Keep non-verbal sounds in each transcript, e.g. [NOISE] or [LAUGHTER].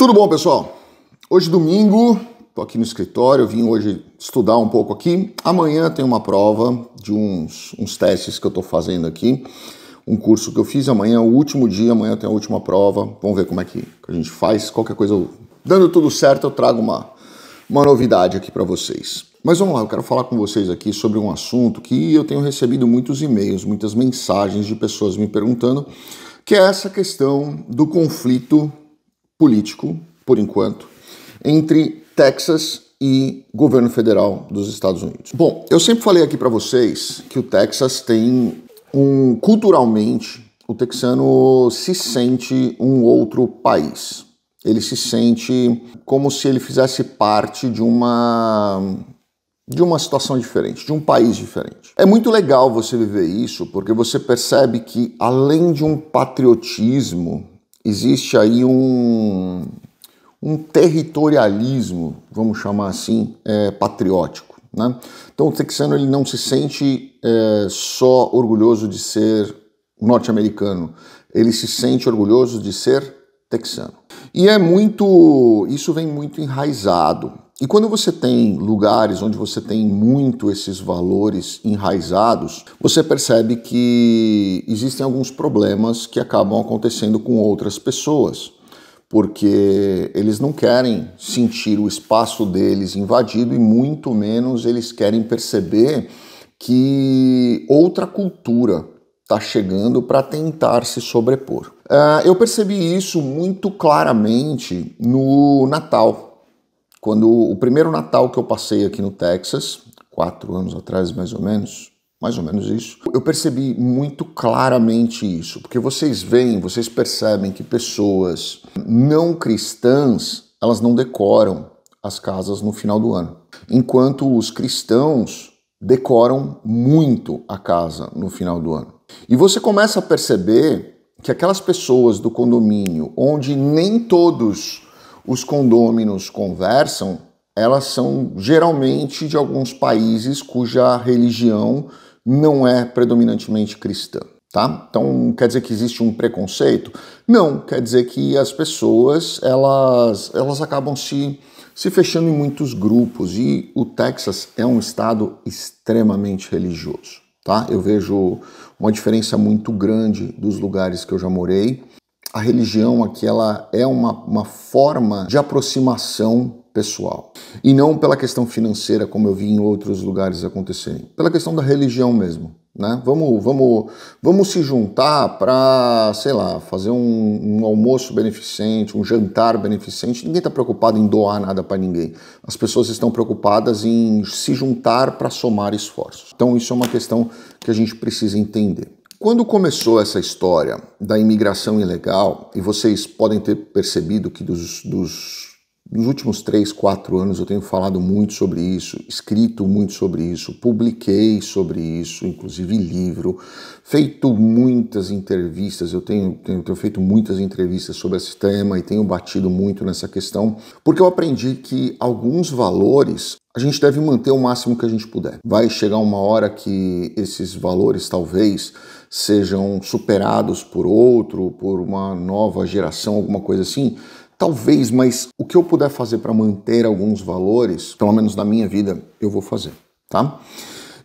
Tudo bom, pessoal? Hoje é domingo, tô aqui no escritório, vim hoje estudar um pouco aqui. Amanhã tem uma prova de uns, uns testes que eu tô fazendo aqui. Um curso que eu fiz amanhã, é o último dia, amanhã tem a última prova. Vamos ver como é que a gente faz. Qualquer coisa, eu, dando tudo certo, eu trago uma, uma novidade aqui para vocês. Mas vamos lá, eu quero falar com vocês aqui sobre um assunto que eu tenho recebido muitos e-mails, muitas mensagens de pessoas me perguntando, que é essa questão do conflito político, por enquanto, entre Texas e governo federal dos Estados Unidos. Bom, eu sempre falei aqui para vocês que o Texas tem um culturalmente o texano se sente um outro país. Ele se sente como se ele fizesse parte de uma de uma situação diferente, de um país diferente. É muito legal você viver isso, porque você percebe que além de um patriotismo existe aí um, um territorialismo, vamos chamar assim, é, patriótico. Né? Então o texano ele não se sente é, só orgulhoso de ser norte-americano, ele se sente orgulhoso de ser texano. E é muito, isso vem muito enraizado e quando você tem lugares onde você tem muito esses valores enraizados, você percebe que existem alguns problemas que acabam acontecendo com outras pessoas, porque eles não querem sentir o espaço deles invadido e muito menos eles querem perceber que outra cultura está chegando para tentar se sobrepor. Ah, eu percebi isso muito claramente no Natal quando o primeiro Natal que eu passei aqui no Texas, quatro anos atrás mais ou menos, mais ou menos isso, eu percebi muito claramente isso, porque vocês veem, vocês percebem que pessoas não cristãs, elas não decoram as casas no final do ano, enquanto os cristãos decoram muito a casa no final do ano. E você começa a perceber que aquelas pessoas do condomínio onde nem todos os condôminos conversam, elas são geralmente de alguns países cuja religião não é predominantemente cristã. Tá? Então quer dizer que existe um preconceito? Não, quer dizer que as pessoas elas, elas acabam se, se fechando em muitos grupos e o Texas é um estado extremamente religioso. Tá? Eu vejo uma diferença muito grande dos lugares que eu já morei a religião aqui ela é uma, uma forma de aproximação pessoal. E não pela questão financeira, como eu vi em outros lugares acontecerem. Pela questão da religião mesmo. Né? Vamos, vamos, vamos se juntar para, sei lá, fazer um, um, almoço beneficente, um jantar beneficente. Ninguém está preocupado em doar nada para ninguém. As pessoas estão preocupadas em se juntar para somar esforços. Então, isso é uma questão que a gente precisa entender. Quando começou essa história da imigração ilegal, e vocês podem ter percebido que dos, dos, dos últimos três, quatro anos eu tenho falado muito sobre isso, escrito muito sobre isso, publiquei sobre isso, inclusive livro, feito muitas entrevistas, eu tenho, tenho, tenho feito muitas entrevistas sobre esse tema e tenho batido muito nessa questão, porque eu aprendi que alguns valores a gente deve manter o máximo que a gente puder. Vai chegar uma hora que esses valores talvez sejam superados por outro, por uma nova geração, alguma coisa assim? Talvez, mas o que eu puder fazer para manter alguns valores, pelo menos na minha vida, eu vou fazer, tá?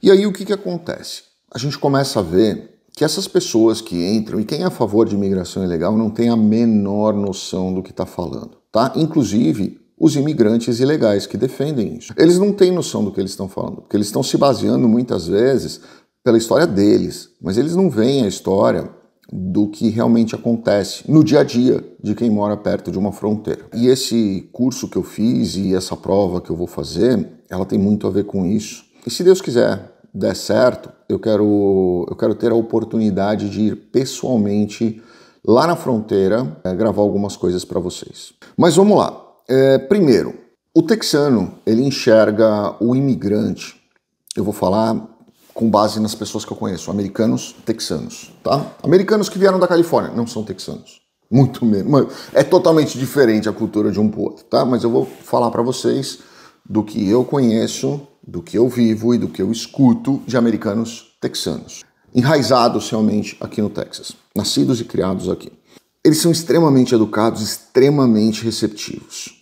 E aí o que, que acontece? A gente começa a ver que essas pessoas que entram, e quem é a favor de imigração ilegal não tem a menor noção do que está falando, tá? Inclusive, os imigrantes ilegais que defendem isso. Eles não têm noção do que eles estão falando, porque eles estão se baseando muitas vezes pela história deles, mas eles não veem a história do que realmente acontece no dia a dia de quem mora perto de uma fronteira. E esse curso que eu fiz e essa prova que eu vou fazer, ela tem muito a ver com isso. E se Deus quiser, der certo, eu quero eu quero ter a oportunidade de ir pessoalmente lá na fronteira é, gravar algumas coisas para vocês. Mas vamos lá. É, primeiro, o texano ele enxerga o imigrante. Eu vou falar com base nas pessoas que eu conheço, americanos, texanos, tá? Americanos que vieram da Califórnia, não são texanos, muito menos. É totalmente diferente a cultura de um o outro, tá? Mas eu vou falar para vocês do que eu conheço, do que eu vivo e do que eu escuto de americanos texanos, enraizados realmente aqui no Texas, nascidos e criados aqui. Eles são extremamente educados, extremamente receptivos.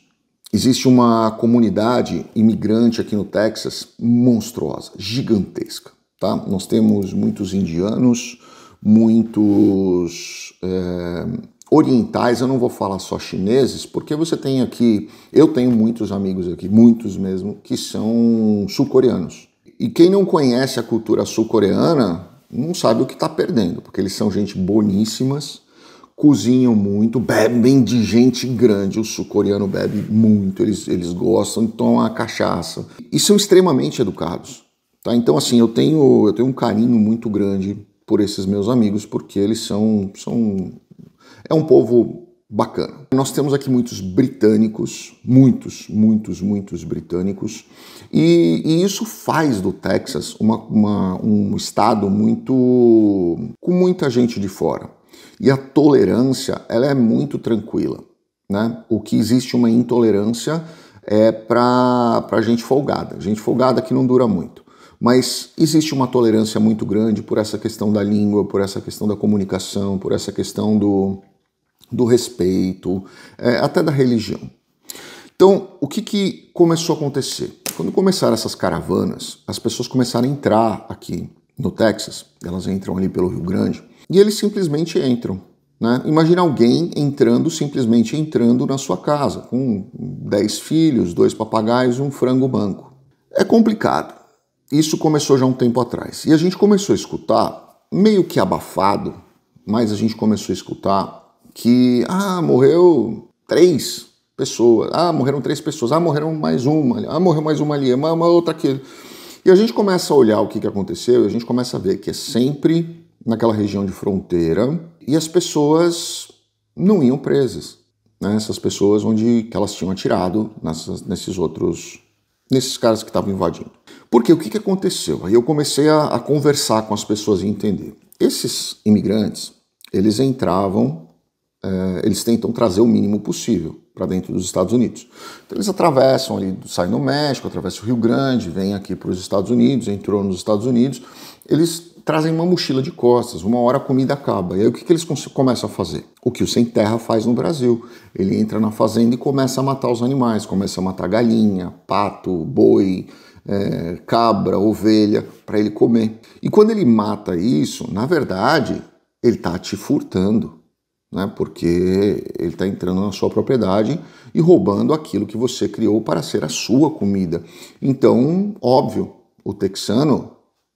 Existe uma comunidade imigrante aqui no Texas monstruosa, gigantesca. Tá? Nós temos muitos indianos, muitos é, orientais, eu não vou falar só chineses, porque você tem aqui, eu tenho muitos amigos aqui, muitos mesmo, que são sul-coreanos. E quem não conhece a cultura sul-coreana não sabe o que está perdendo, porque eles são gente boníssimas, cozinham muito, bebem de gente grande. O sul-coreano bebe muito, eles, eles gostam, tomam a cachaça. E são extremamente educados. Tá? Então, assim, eu tenho, eu tenho um carinho muito grande por esses meus amigos, porque eles são, são. É um povo bacana. Nós temos aqui muitos britânicos, muitos, muitos, muitos britânicos, e, e isso faz do Texas uma, uma, um estado muito. com muita gente de fora. E a tolerância ela é muito tranquila. Né? O que existe uma intolerância é para gente folgada, gente folgada que não dura muito. Mas existe uma tolerância muito grande por essa questão da língua, por essa questão da comunicação, por essa questão do, do respeito, é, até da religião. Então, o que, que começou a acontecer? Quando começaram essas caravanas, as pessoas começaram a entrar aqui no Texas, elas entram ali pelo Rio Grande, e eles simplesmente entram. Né? Imagina alguém entrando, simplesmente entrando na sua casa, com 10 filhos, dois papagaios e um frango banco. É complicado. Isso começou já um tempo atrás. E a gente começou a escutar, meio que abafado, mas a gente começou a escutar que, ah, morreu três pessoas, ah, morreram três pessoas, ah, morreram mais uma, ah, morreu mais uma ali, uma, ah, uma outra aqui. E a gente começa a olhar o que, que aconteceu e a gente começa a ver que é sempre naquela região de fronteira e as pessoas não iam presas. Né? Essas pessoas onde que elas tinham atirado nessas, nesses outros nesses caras que estavam invadindo. Porque o que, que aconteceu? Aí eu comecei a, a conversar com as pessoas e entender. Esses imigrantes, eles entravam, eh, eles tentam trazer o mínimo possível para dentro dos Estados Unidos. Então eles atravessam ali, saem no México, atravessam o Rio Grande, vêm aqui para os Estados Unidos, entrou nos Estados Unidos, eles trazem uma mochila de costas, uma hora a comida acaba. E aí o que, que eles começam a fazer? O que o Sem Terra faz no Brasil. Ele entra na fazenda e começa a matar os animais, começa a matar galinha, pato, boi, é, cabra, ovelha, para ele comer. E quando ele mata isso, na verdade, ele está te furtando, né? porque ele está entrando na sua propriedade e roubando aquilo que você criou para ser a sua comida. Então, óbvio, o texano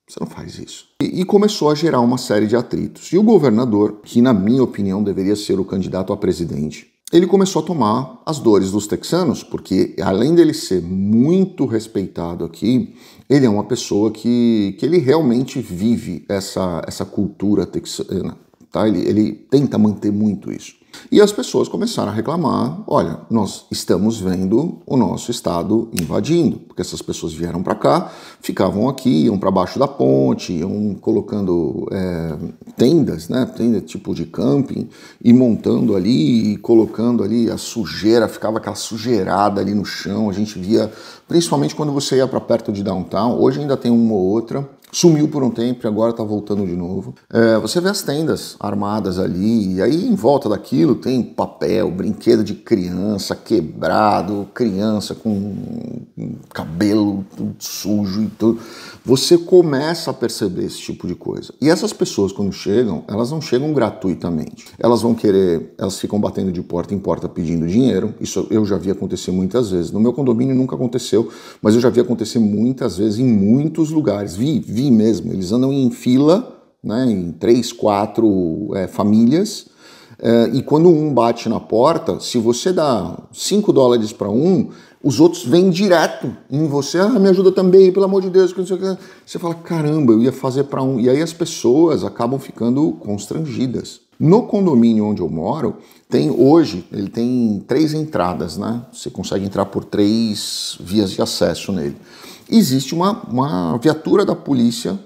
você não faz isso. E, e, começou a gerar uma série de atritos. E o governador, que na minha opinião deveria ser o candidato a presidente, ele começou a tomar as dores dos texanos, porque além dele ser muito respeitado aqui, ele é uma pessoa que, que ele realmente vive essa, essa cultura texana. Tá? Ele, ele tenta manter muito isso. E as pessoas começaram a reclamar: olha, nós estamos vendo o nosso estado invadindo, porque essas pessoas vieram para cá, ficavam aqui, iam para baixo da ponte, iam colocando é, tendas, né, tenda tipo de camping, e montando ali, e colocando ali a sujeira, ficava aquela sujeirada ali no chão. A gente via, principalmente quando você ia para perto de downtown, hoje ainda tem uma ou outra Sumiu por um tempo e agora está voltando de novo. É, você vê as tendas armadas ali, e aí em volta daquilo tem papel, brinquedo de criança quebrado, criança com cabelo sujo e tudo. Você começa a perceber esse tipo de coisa. E essas pessoas, quando chegam, elas não chegam gratuitamente. Elas vão querer, elas ficam batendo de porta em porta pedindo dinheiro. Isso eu já vi acontecer muitas vezes. No meu condomínio nunca aconteceu, mas eu já vi acontecer muitas vezes em muitos lugares. Vi, vi vi mesmo, eles andam em fila, né, em três, quatro é, famílias, é, e quando um bate na porta, se você dá cinco dólares para um, os outros vêm direto em você, ah, me ajuda também, pelo amor de Deus, que. Você fala, caramba, eu ia fazer para um. E aí as pessoas acabam ficando constrangidas. No condomínio onde eu moro, tem hoje, ele tem três entradas, né? Você consegue entrar por três vias de acesso nele existe uma, uma viatura da polícia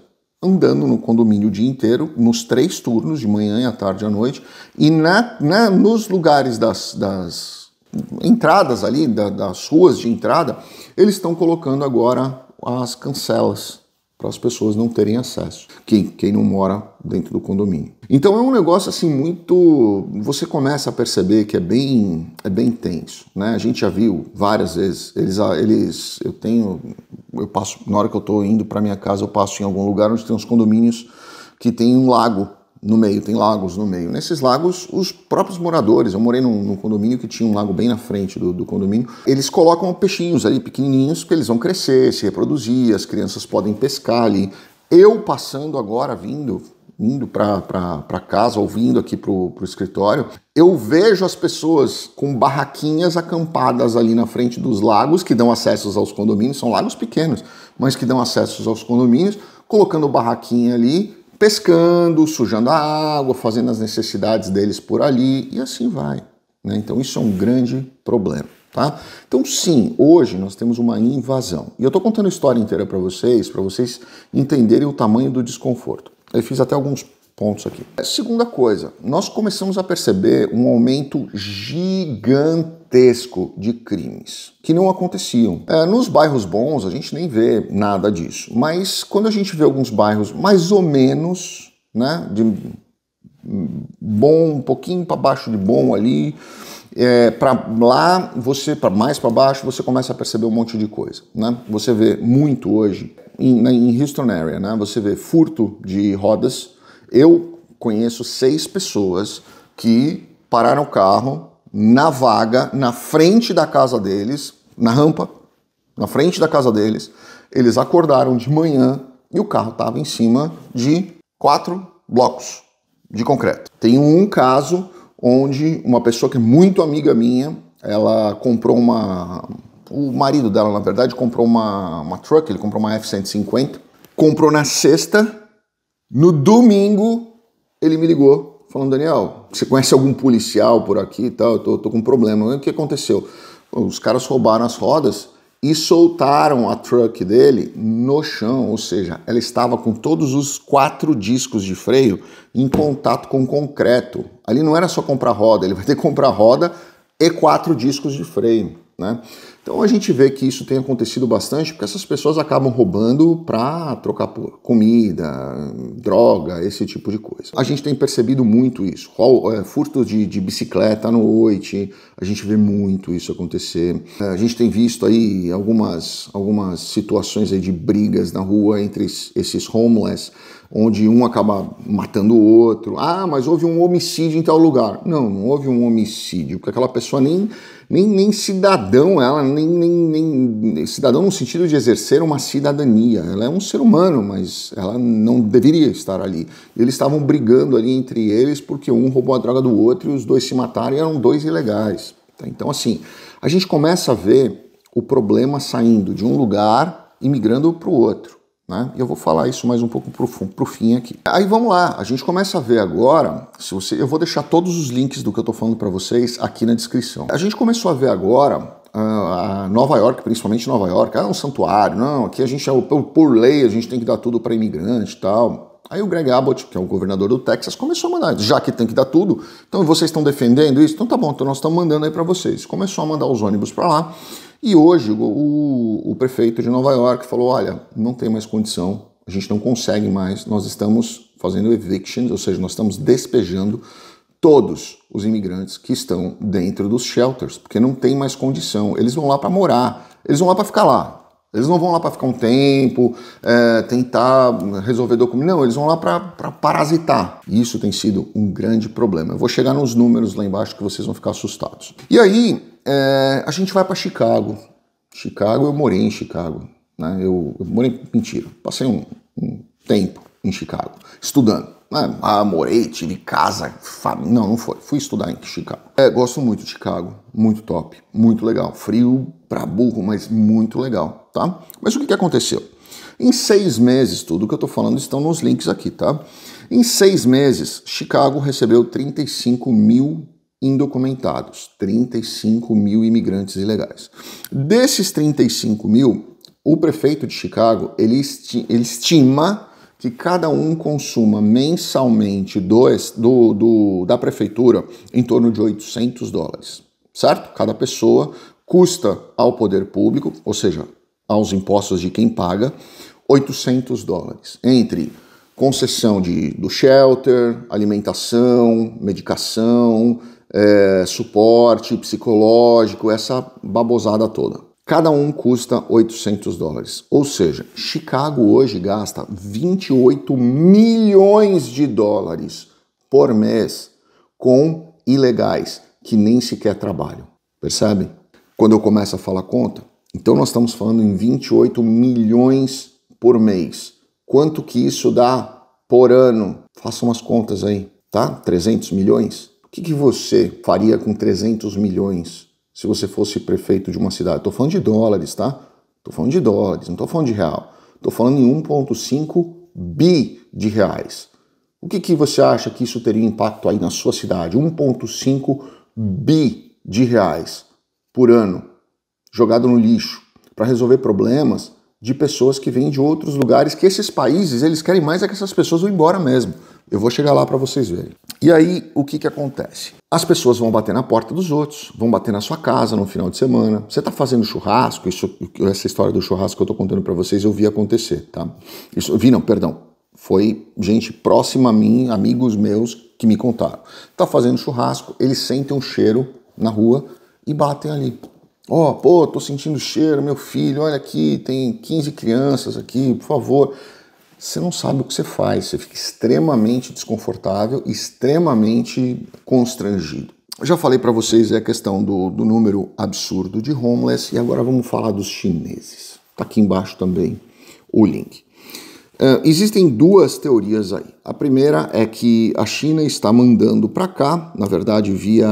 andando no condomínio o dia inteiro, nos três turnos, de manhã, à tarde e à noite, e na, na nos lugares das, das entradas ali, da, das ruas de entrada, eles estão colocando agora as cancelas para as pessoas não terem acesso. Quem, quem não mora dentro do condomínio. Então é um negócio assim muito. Você começa a perceber que é bem, é bem tenso, né? A gente já viu várias vezes. Eles, ah, eles, eu tenho, eu passo na hora que eu estou indo para minha casa, eu passo em algum lugar onde tem uns condomínios que tem um lago no meio, tem lagos no meio. Nesses lagos, os próprios moradores, eu morei num, num condomínio que tinha um lago bem na frente do, do, condomínio, eles colocam peixinhos ali pequenininhos, porque eles vão crescer, se reproduzir, as crianças podem pescar ali. Eu passando agora, vindo, indo para casa, ouvindo aqui para o escritório, eu vejo as pessoas com barraquinhas acampadas ali na frente dos lagos, que dão acessos aos condomínios, são lagos pequenos, mas que dão acessos aos condomínios, colocando barraquinha ali, pescando, sujando a água, fazendo as necessidades deles por ali e assim vai. Né? Então isso é um grande problema. Tá? Então sim, hoje nós temos uma invasão. E eu estou contando a história inteira para vocês, para vocês entenderem o tamanho do desconforto. Eu fiz até alguns pontos aqui. Segunda coisa, nós começamos a perceber um aumento gigante gigantesco de crimes que não aconteciam. É, nos bairros bons, a gente nem vê nada disso, mas quando a gente vê alguns bairros mais ou menos, né, de bom, um pouquinho para baixo de bom ali, é, para lá você para mais para baixo você começa a perceber um monte de coisa né você vê muito hoje em, em Houston area né você vê furto de rodas eu conheço seis pessoas que pararam o carro na vaga, na frente da casa deles, na rampa, na frente da casa deles. Eles acordaram de manhã e o carro estava em cima de quatro blocos de concreto. Tem um caso onde uma pessoa que é muito amiga minha, ela comprou uma. O marido dela, na verdade, comprou uma, uma truck, ele comprou uma F-150. Comprou na sexta, no domingo, ele me ligou, falando: Daniel, você conhece algum policial por aqui e tal? Eu tô, tô com um problema. O que aconteceu? Os caras roubaram as rodas e soltaram a truck dele no chão, ou seja, ela estava com todos os quatro discos de freio em contato com concreto. Ali não era só comprar roda, ele vai ter que comprar roda e quatro discos de freio, né? Então a gente vê que isso tem acontecido bastante, porque essas pessoas acabam roubando para trocar por comida, droga, esse tipo de coisa. A gente tem percebido muito isso. É, furtos de, de bicicleta à noite, a gente vê muito isso acontecer. É, a gente tem visto aí algumas, algumas situações aí de brigas na rua entre esses homeless onde um acaba matando o outro. Ah, mas houve um homicídio em tal lugar. Não, não houve um homicídio, porque aquela pessoa nem, nem, nem cidadão, ela nem, nem, nem cidadão no sentido de exercer uma cidadania. Ela é um ser humano, mas ela não deveria estar ali. Eles estavam brigando ali entre eles porque um roubou a droga do outro e os dois se mataram e eram dois ilegais. Tá, então, assim, a gente começa a ver o problema saindo de um lugar e migrando para o outro. Né? E eu vou falar isso mais um pouco para o fim aqui. Aí vamos lá, a gente começa a ver agora. Se você, eu vou deixar todos os links do que eu estou falando para vocês aqui na descrição. A gente começou a ver agora ah, a Nova York, principalmente Nova York, é um santuário, não, aqui a gente é, por lei, a gente tem que dar tudo para imigrante e tal. Aí o Greg Abbott, que é o governador do Texas, começou a mandar, já que tem que dar tudo, então vocês estão defendendo isso? Então tá bom, então nós estamos mandando aí para vocês. Começou a mandar os ônibus para lá, e hoje o, o prefeito de Nova York falou: olha, não tem mais condição, a gente não consegue mais, nós estamos fazendo evictions, ou seja, nós estamos despejando todos os imigrantes que estão dentro dos shelters, porque não tem mais condição. Eles vão lá para morar, eles vão lá para ficar lá. Eles não vão lá para ficar um tempo, é, tentar resolver documento. Não, eles vão lá para parasitar. Isso tem sido um grande problema. Eu vou chegar nos números lá embaixo que vocês vão ficar assustados. E aí, é, a gente vai para Chicago. Chicago, eu morei em Chicago. Né? Eu, eu morei, mentira, passei um, um tempo em Chicago, estudando. Né? Ah, morei, tive casa, família. Não, não foi. Fui estudar em Chicago. É, gosto muito de Chicago. Muito top. Muito legal. Frio para burro, mas muito legal tá? Mas o que, que aconteceu? Em seis meses, tudo que eu estou falando estão nos links aqui, tá? Em seis meses, Chicago recebeu 35 mil indocumentados, 35 mil imigrantes ilegais. Desses 35 mil, o prefeito de Chicago ele, esti ele estima que cada um consuma mensalmente dois do, do, da prefeitura em torno de 800 dólares, certo? Cada pessoa custa ao poder público, ou seja, aos impostos de quem paga, 800 dólares, entre concessão de, do shelter, alimentação, medicação, é, suporte psicológico, essa babosada toda. Cada um custa 800 dólares. Ou seja, Chicago hoje gasta 28 milhões de dólares por mês com ilegais que nem sequer trabalham. Percebe? Quando eu começo a falar conta, então nós estamos falando em 28 milhões por mês. Quanto que isso dá por ano? Faça umas contas aí, tá? 300 milhões? O que, que você faria com 300 milhões se você fosse prefeito de uma cidade? Estou falando de dólares, tá? Estou falando de dólares, não estou falando de real. Estou falando em 1,5 bi de reais. O que, que você acha que isso teria impacto aí na sua cidade? 1,5 bi de reais por ano jogado no lixo para resolver problemas de pessoas que vêm de outros lugares, que esses países, eles querem mais é que essas pessoas vão embora mesmo. Eu vou chegar lá para vocês verem. E aí, o que, que acontece? As pessoas vão bater na porta dos outros, vão bater na sua casa no final de semana. Você está fazendo churrasco, isso, essa história do churrasco que eu estou contando para vocês, eu vi acontecer, tá? Isso, vi não, perdão. Foi gente próxima a mim, amigos meus, que me contaram. Tá fazendo churrasco, eles sentem um cheiro na rua e batem ali. Ó, oh, pô, tô sentindo cheiro, meu filho, olha aqui, tem 15 crianças aqui, por favor. Você não sabe o que você faz, você fica extremamente desconfortável, extremamente constrangido. Eu já falei para vocês a questão do, do número absurdo de homeless e agora vamos falar dos chineses. Tá aqui embaixo também o link. Uh, existem duas teorias aí. A primeira é que a China está mandando para cá, na verdade via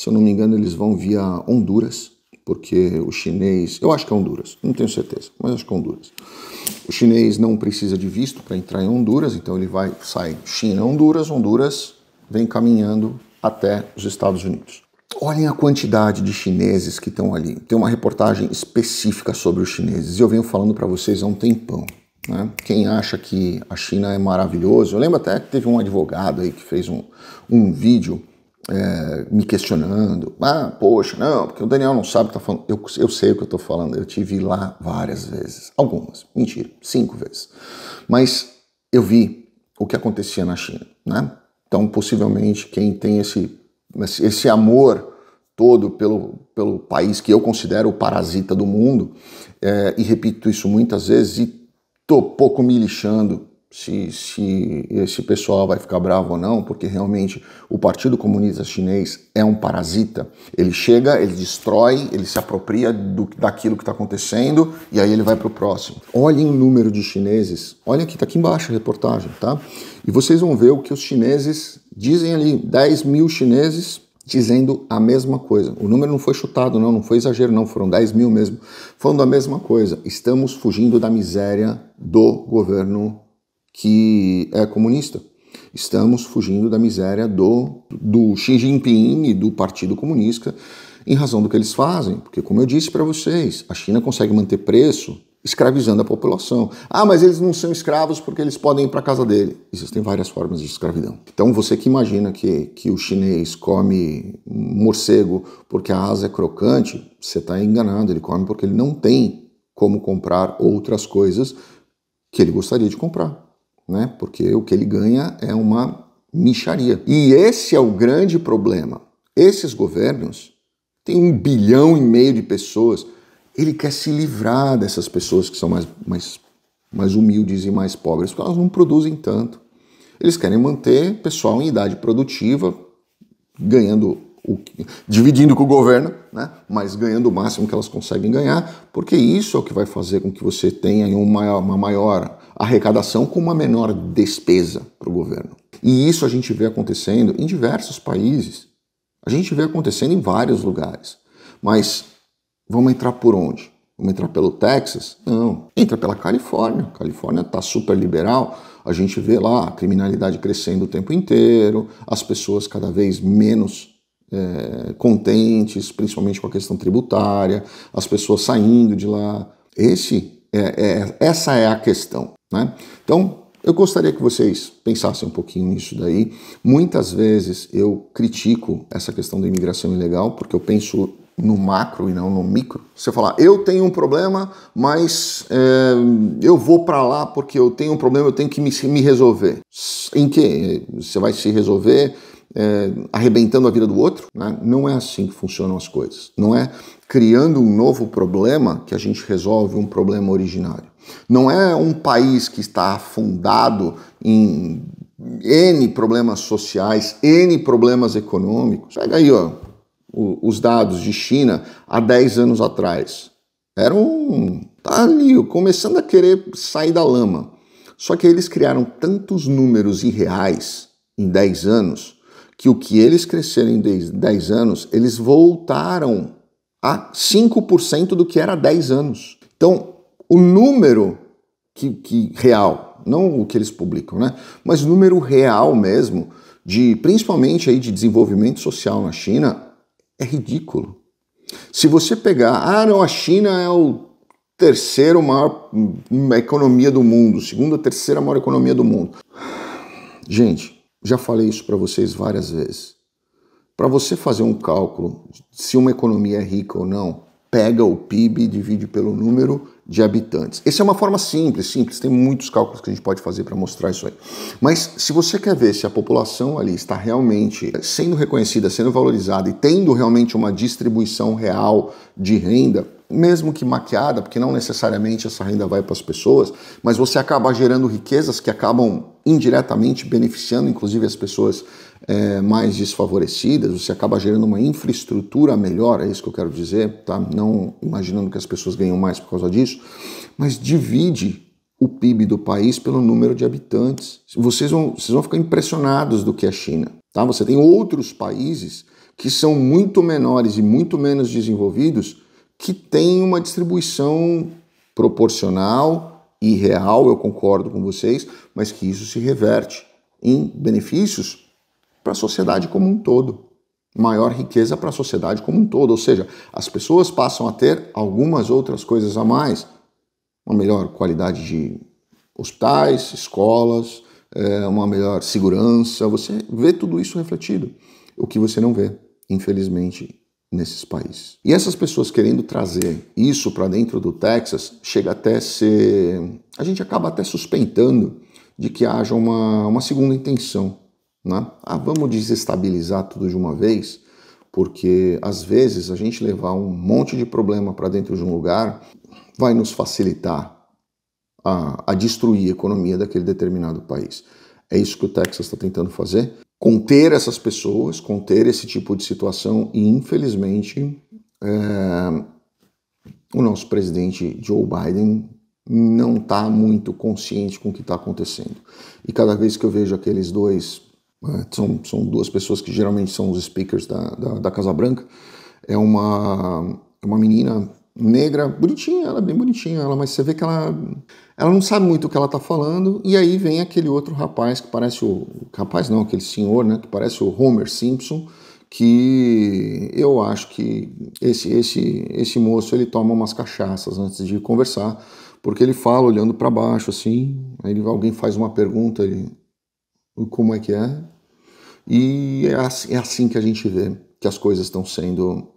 se eu não me engano, eles vão via Honduras, porque o chinês, eu acho que é Honduras, não tenho certeza, mas acho que é Honduras. O chinês não precisa de visto para entrar em Honduras, então ele vai, sai China, Honduras, Honduras, vem caminhando até os Estados Unidos. Olhem a quantidade de chineses que estão ali. Tem uma reportagem específica sobre os chineses e eu venho falando para vocês há um tempão. Né? Quem acha que a China é maravilhoso, eu lembro até que teve um advogado aí que fez um, um vídeo é, me questionando. Ah, poxa, não, porque o Daniel não sabe o que está falando. Eu, eu sei o que eu estou falando. Eu tive lá várias vezes. Algumas. Mentira, cinco vezes. Mas eu vi o que acontecia na China. Né? Então, possivelmente, quem tem esse, esse amor todo pelo, pelo país que eu considero o parasita do mundo, é, e repito isso muitas vezes, e tô pouco me lixando se, se esse pessoal vai ficar bravo ou não, porque realmente o Partido Comunista Chinês é um parasita. Ele chega, ele destrói, ele se apropria do, daquilo que está acontecendo e aí ele vai para o próximo. Olhem o número de chineses, olha aqui, está aqui embaixo a reportagem, tá? E vocês vão ver o que os chineses dizem ali: 10 mil chineses dizendo a mesma coisa. O número não foi chutado, não, não foi exagero, não, foram 10 mil mesmo, falando a mesma coisa. Estamos fugindo da miséria do governo que é comunista. Estamos fugindo da miséria do, do Xi Jinping e do Partido Comunista em razão do que eles fazem, porque, como eu disse para vocês, a China consegue manter preço escravizando a população. Ah, mas eles não são escravos porque eles podem ir para a casa dele. Existem várias formas de escravidão. Então, você que imagina que, que o chinês come morcego porque a asa é crocante, você está enganado. Ele come porque ele não tem como comprar outras coisas que ele gostaria de comprar né? Porque o que ele ganha é uma micharia. E esse é o grande problema. Esses governos têm um bilhão e meio de pessoas. Ele quer se livrar dessas pessoas que são mais, mais, mais humildes e mais pobres, porque elas não produzem tanto. Eles querem manter pessoal em idade produtiva, ganhando o, dividindo com o governo, né? mas ganhando o máximo que elas conseguem ganhar, porque isso é o que vai fazer com que você tenha uma maior, uma maior arrecadação com uma menor despesa para o governo. E isso a gente vê acontecendo em diversos países. A gente vê acontecendo em vários lugares. Mas vamos entrar por onde? Vamos entrar pelo Texas? Não. Entra pela Califórnia. A Califórnia está super liberal. A gente vê lá a criminalidade crescendo o tempo inteiro, as pessoas cada vez menos é, contentes, principalmente com a questão tributária, as pessoas saindo de lá. Esse é, é, essa é a questão. Né? Então, eu gostaria que vocês pensassem um pouquinho nisso daí. Muitas vezes eu critico essa questão da imigração ilegal, porque eu penso no macro e não no micro. Você falar, eu tenho um problema, mas é, eu vou para lá porque eu tenho um problema, eu tenho que me, me resolver. Em que? Você vai se resolver é, arrebentando a vida do outro. Né? Não é assim que funcionam as coisas. Não é criando um novo problema que a gente resolve um problema originário. Não é um país que está afundado em N problemas sociais, N problemas econômicos. Pega aí ó, os dados de China há 10 anos atrás. Era um. Tá ali, começando a querer sair da lama. Só que eles criaram tantos números irreais em 10 anos que o que eles cresceram em 10, anos, eles voltaram a 5% do que era 10 anos. Então, o número que, que real, não o que eles publicam, né? Mas o número real mesmo de principalmente aí de desenvolvimento social na China é ridículo. Se você pegar, ah, não, a China é o terceiro maior hum, economia do mundo, segunda, terceira maior economia do mundo. Gente, já falei isso para vocês várias vezes. Para você fazer um cálculo se uma economia é rica ou não, pega o PIB e divide pelo número de habitantes. Essa é uma forma simples, simples, tem muitos cálculos que a gente pode fazer para mostrar isso aí. Mas se você quer ver se a população ali está realmente eh, sendo reconhecida, sendo valorizada e tendo realmente uma distribuição real de renda, mesmo que maquiada, porque não necessariamente essa renda vai para as pessoas, mas você acaba gerando riquezas que acabam indiretamente beneficiando, inclusive, as pessoas é, mais desfavorecidas, você acaba gerando uma infraestrutura melhor, é isso que eu quero dizer, tá? Não imaginando que as pessoas ganham mais por causa disso, mas divide o PIB do país pelo número de habitantes. Vocês vão, vocês vão ficar impressionados do que é a China, tá? Você tem outros países que são muito menores e muito menos desenvolvidos que tem uma distribuição proporcional e real, eu concordo com vocês, mas que isso se reverte em benefícios para a sociedade como um todo. Maior riqueza para a sociedade como um todo, ou seja, as pessoas passam a ter algumas outras coisas a mais, uma melhor qualidade de hospitais, escolas, eh, uma melhor segurança. Você vê tudo isso refletido, o que você não vê, infelizmente, nesses países. E essas pessoas querendo trazer isso para dentro do Texas chega até ser. A gente acaba até suspeitando de que haja uma, uma segunda intenção. Né? Ah, vamos desestabilizar tudo de uma vez, porque às vezes a gente levar um monte de problema para dentro de um lugar vai nos facilitar a, a destruir a economia daquele determinado país. É isso que o Texas está tentando fazer conter essas pessoas, conter esse tipo de situação e, infelizmente, é, o nosso presidente Joe Biden não está muito consciente com o que está acontecendo. E cada vez que eu vejo aqueles dois, eh, são, são duas pessoas que geralmente são os speakers da, da, da Casa Branca, é uma, é uma menina negra, bonitinha, ela é bem bonitinha, ela, mas você vê que ela, ela não sabe muito o que ela tá falando, e aí vem aquele outro rapaz que parece o. Rapaz não, aquele senhor, né? Que parece o Homer Simpson, que eu acho que esse, esse, esse moço ele toma umas cachaças antes de conversar, porque ele fala olhando para baixo assim, aí ele, alguém faz uma pergunta, ele. Como é que é? E é assim, é assim que a gente vê que as coisas estão sendo.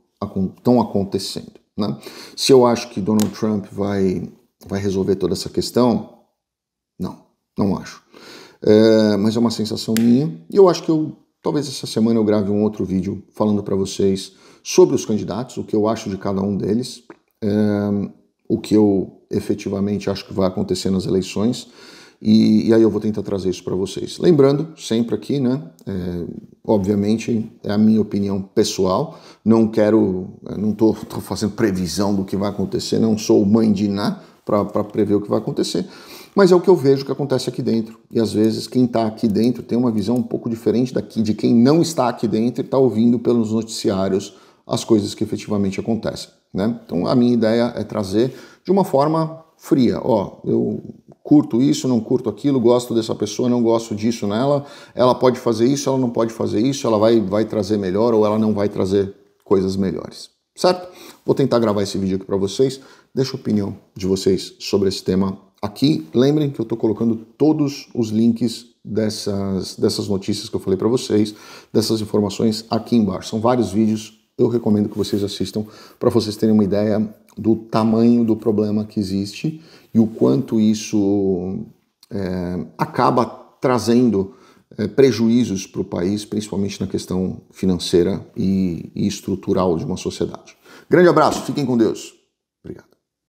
estão acontecendo. Né? Se eu acho que Donald Trump vai, vai resolver toda essa questão, não, não acho. É, mas é uma sensação minha e eu acho que eu talvez essa semana eu grave um outro vídeo falando para vocês sobre os candidatos, o que eu acho de cada um deles, é, o que eu efetivamente acho que vai acontecer nas eleições. E, e aí eu vou tentar trazer isso para vocês. Lembrando, sempre aqui, né? É, Obviamente, é a minha opinião pessoal. Não quero, é, não estou [LAUGHS] fazendo previsão do que vai acontecer, não sou mãe de Iná para prever o que vai acontecer. Mas é o que eu vejo que acontece aqui dentro. E às vezes quem está aqui dentro tem uma visão um pouco diferente daqui, de quem não está aqui dentro e está ouvindo pelos noticiários as coisas que efetivamente acontecem. Né? Então a minha ideia é trazer de uma forma fria. Ó, eu curto isso, não curto aquilo, gosto dessa pessoa, não gosto disso nela, ela pode fazer isso, ela não pode fazer isso, ela vai, vai trazer melhor ou ela não vai trazer coisas melhores. Certo? Vou tentar gravar esse vídeo aqui para vocês. Deixa a opinião de vocês sobre esse tema aqui. Lembrem que eu estou colocando todos os links dessas, dessas notícias que eu falei para vocês, dessas informações aqui embaixo. São vários vídeos, eu recomendo que vocês assistam para vocês terem uma ideia do tamanho do problema que existe e o quanto isso é, acaba trazendo é, prejuízos para o país, principalmente na questão financeira e, e estrutural de uma sociedade. Grande abraço, fiquem com Deus. Obrigado.